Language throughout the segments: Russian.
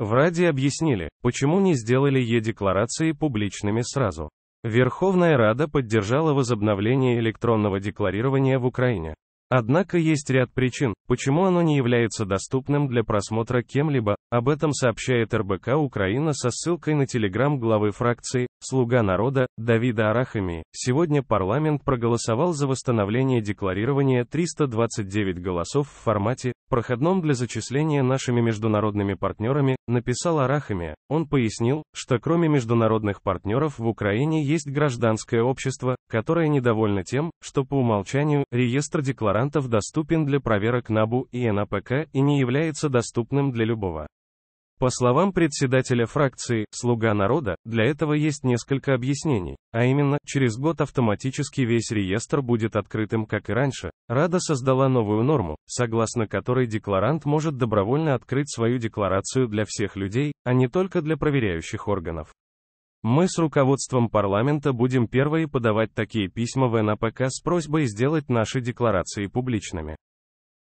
В Раде объяснили, почему не сделали Е-декларации публичными сразу. Верховная Рада поддержала возобновление электронного декларирования в Украине. Однако есть ряд причин, почему оно не является доступным для просмотра кем-либо, об этом сообщает РБК Украина со ссылкой на телеграм главы фракции «Слуга народа» Давида Арахами. Сегодня парламент проголосовал за восстановление декларирования 329 голосов в формате проходном для зачисления нашими международными партнерами, написал Арахами. Он пояснил, что кроме международных партнеров в Украине есть гражданское общество, которое недовольно тем, что по умолчанию реестр декларантов доступен для проверок НАБУ и НАПК и не является доступным для любого. По словам председателя фракции «Слуга народа», для этого есть несколько объяснений, а именно, через год автоматически весь реестр будет открытым, как и раньше. Рада создала новую норму, согласно которой декларант может добровольно открыть свою декларацию для всех людей, а не только для проверяющих органов. Мы с руководством парламента будем первые подавать такие письма в НАПК с просьбой сделать наши декларации публичными.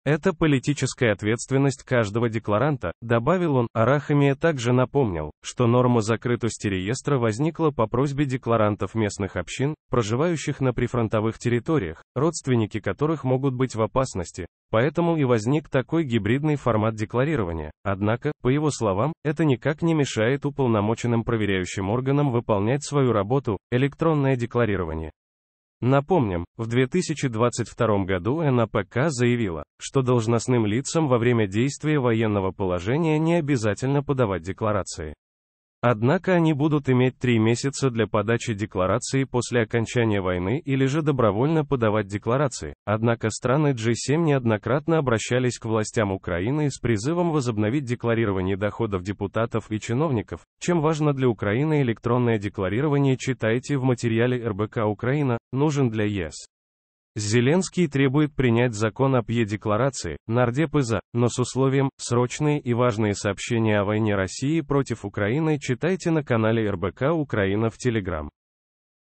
Это политическая ответственность каждого декларанта, добавил он. Арахамия также напомнил, что норма закрытости реестра возникла по просьбе декларантов местных общин, проживающих на прифронтовых территориях, родственники которых могут быть в опасности. Поэтому и возник такой гибридный формат декларирования. Однако, по его словам, это никак не мешает уполномоченным проверяющим органам выполнять свою работу, электронное декларирование. Напомним, в 2022 году НАПК заявила, что должностным лицам во время действия военного положения не обязательно подавать декларации. Однако они будут иметь три месяца для подачи декларации после окончания войны или же добровольно подавать декларации. Однако страны G7 неоднократно обращались к властям Украины с призывом возобновить декларирование доходов депутатов и чиновников. Чем важно для Украины электронное декларирование, читайте в материале РБК Украина, нужен для ЕС. Зеленский требует принять закон о Е-декларации, нардепы за, но с условием, срочные и важные сообщения о войне России против Украины читайте на канале РБК Украина в Телеграм.